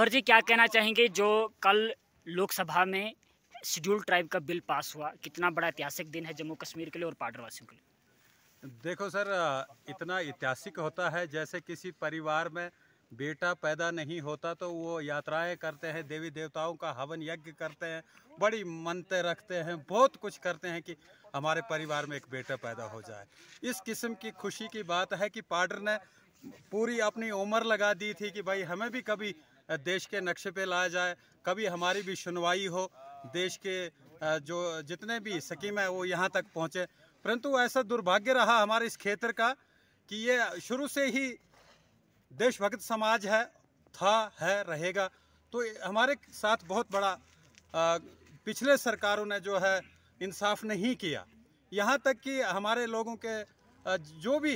और जी क्या कहना चाहेंगे जो कल लोकसभा में शेड्यूल ट्राइब का बिल पास हुआ कितना बड़ा ऐतिहासिक दिन है जम्मू कश्मीर के लिए और पाडरवासियों के लिए देखो सर इतना ऐतिहासिक होता है जैसे किसी परिवार में बेटा पैदा नहीं होता तो वो यात्राएं करते हैं देवी देवताओं का हवन यज्ञ करते हैं बड़ी मनते रखते हैं बहुत कुछ करते हैं कि हमारे परिवार में एक बेटा पैदा हो जाए इस किस्म की खुशी की बात है कि पाडर ने पूरी अपनी उम्र लगा दी थी कि भाई हमें भी कभी देश के नक्शे पे लाया जाए कभी हमारी भी सुनवाई हो देश के जो जितने भी स्कीम है वो यहाँ तक पहुँचे परंतु ऐसा दुर्भाग्य रहा हमारे इस क्षेत्र का कि ये शुरू से ही देशभक्त समाज है था है रहेगा तो हमारे साथ बहुत बड़ा आ, पिछले सरकारों ने जो है इंसाफ नहीं किया यहाँ तक कि हमारे लोगों के जो भी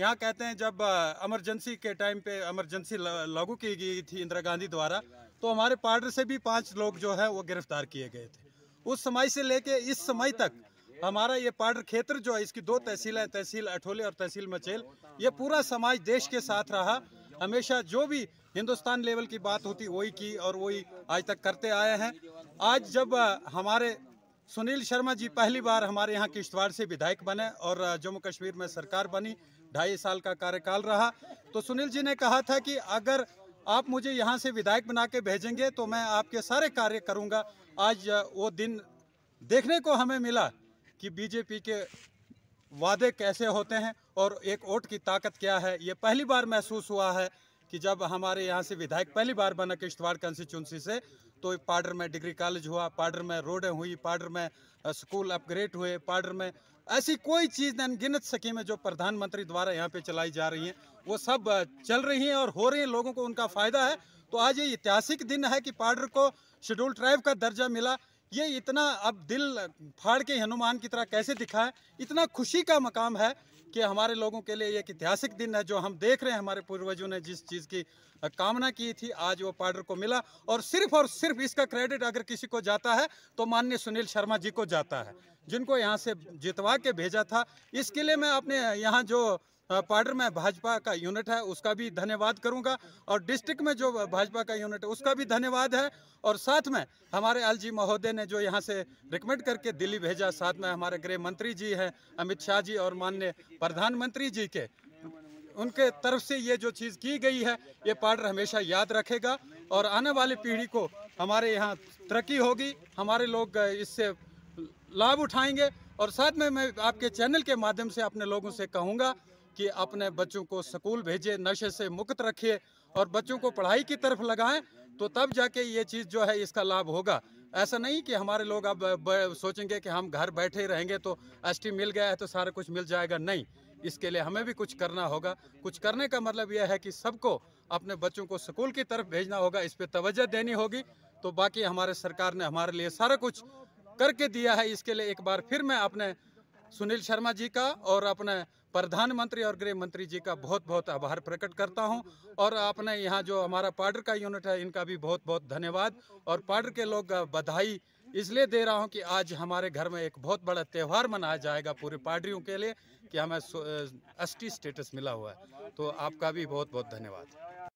यहाँ कहते हैं जब इमरजेंसी के टाइम पे इमरजेंसी लागू की गई थी इंदिरा गांधी द्वारा तो हमारे पार्डर से भी पांच लोग जो है वो गिरफ्तार किए गए थे उस समय से लेके इस समय तक हमारा ये पाडर क्षेत्र जो है इसकी दो तहसील है तहसील अठोले और तहसील मचेल ये पूरा समाज देश के साथ रहा हमेशा जो भी हिंदुस्तान लेवल की बात होती वही की और वही आज तक करते आए हैं आज जब हमारे सुनील शर्मा जी पहली बार हमारे यहाँ किश्तवाड़ से विधायक बने और जम्मू कश्मीर में सरकार बनी ढाई साल का कार्यकाल रहा तो सुनील जी ने कहा था कि अगर आप मुझे यहाँ से विधायक बना के भेजेंगे तो मैं आपके सारे कार्य करूँगा आज वो दिन देखने को हमें मिला कि बीजेपी के वादे कैसे होते हैं और एक वोट की ताकत क्या है ये पहली बार महसूस हुआ है कि जब हमारे यहाँ से विधायक पहली बार बना किश्तवाड़ कंस्टिट्यूंसी से तो पाडर में डिग्री कॉलेज हुआ पाडर में रोडें हुई पाडर में स्कूल अपग्रेड हुए पाडर में ऐसी कोई चीज़ अनगिनत स्कीमें जो प्रधानमंत्री द्वारा यहाँ पे चलाई जा रही हैं वो सब चल रही हैं और हो रही हैं लोगों को उनका फ़ायदा है तो आज ये ऐतिहासिक दिन है कि पाडर को शेड्यूल ट्राइब का दर्जा मिला ये इतना अब दिल फाड़ के हनुमान की तरह कैसे दिखा है इतना खुशी का मकाम है कि हमारे लोगों के लिए एक ऐतिहासिक दिन है जो हम देख रहे हैं हमारे पूर्वजों ने जिस चीज़ की कामना की थी आज वो पार्डर को मिला और सिर्फ और सिर्फ इसका क्रेडिट अगर किसी को जाता है तो माननीय सुनील शर्मा जी को जाता है जिनको यहाँ से जितवा के भेजा था इसके लिए मैं अपने यहाँ जो पाडर में भाजपा का यूनिट है उसका भी धन्यवाद करूंगा और डिस्ट्रिक्ट में जो भाजपा का यूनिट है उसका भी धन्यवाद है और साथ में हमारे एलजी जी महोदय ने जो यहाँ से रिकमेंड करके दिल्ली भेजा साथ में हमारे गृह मंत्री जी हैं अमित शाह जी और माननीय प्रधानमंत्री जी के उनके तरफ से ये जो चीज़ की गई है ये पाडर हमेशा याद रखेगा और आने वाली पीढ़ी को हमारे यहाँ तरक्की होगी हमारे लोग इससे लाभ उठाएंगे और साथ में मैं आपके चैनल के माध्यम से अपने लोगों से कहूँगा कि अपने बच्चों को स्कूल भेजे नशे से मुक्त रखिए और बच्चों को पढ़ाई की तरफ लगाएं तो तब जाके ये चीज़ जो है इसका लाभ होगा ऐसा नहीं कि हमारे लोग अब सोचेंगे कि हम घर बैठे रहेंगे तो एस मिल गया है तो सारा कुछ मिल जाएगा नहीं इसके लिए हमें भी कुछ करना होगा कुछ करने का मतलब यह है कि सबको अपने बच्चों को स्कूल की तरफ भेजना होगा इस पर तोज्जह देनी होगी तो बाकी हमारे सरकार ने हमारे लिए सारा कुछ करके दिया है इसके लिए एक बार फिर मैं अपने सुनील शर्मा जी का और अपने प्रधानमंत्री और गृह मंत्री जी का बहुत बहुत आभार प्रकट करता हूं और आपने यहाँ जो हमारा पाडर का यूनिट है इनका भी बहुत बहुत धन्यवाद और पाडर के लोग बधाई इसलिए दे रहा हूं कि आज हमारे घर में एक बहुत बड़ा त्यौहार मनाया जाएगा पूरे पाडरियों के लिए कि हमें एस स्टेटस मिला हुआ है तो आपका भी बहुत बहुत धन्यवाद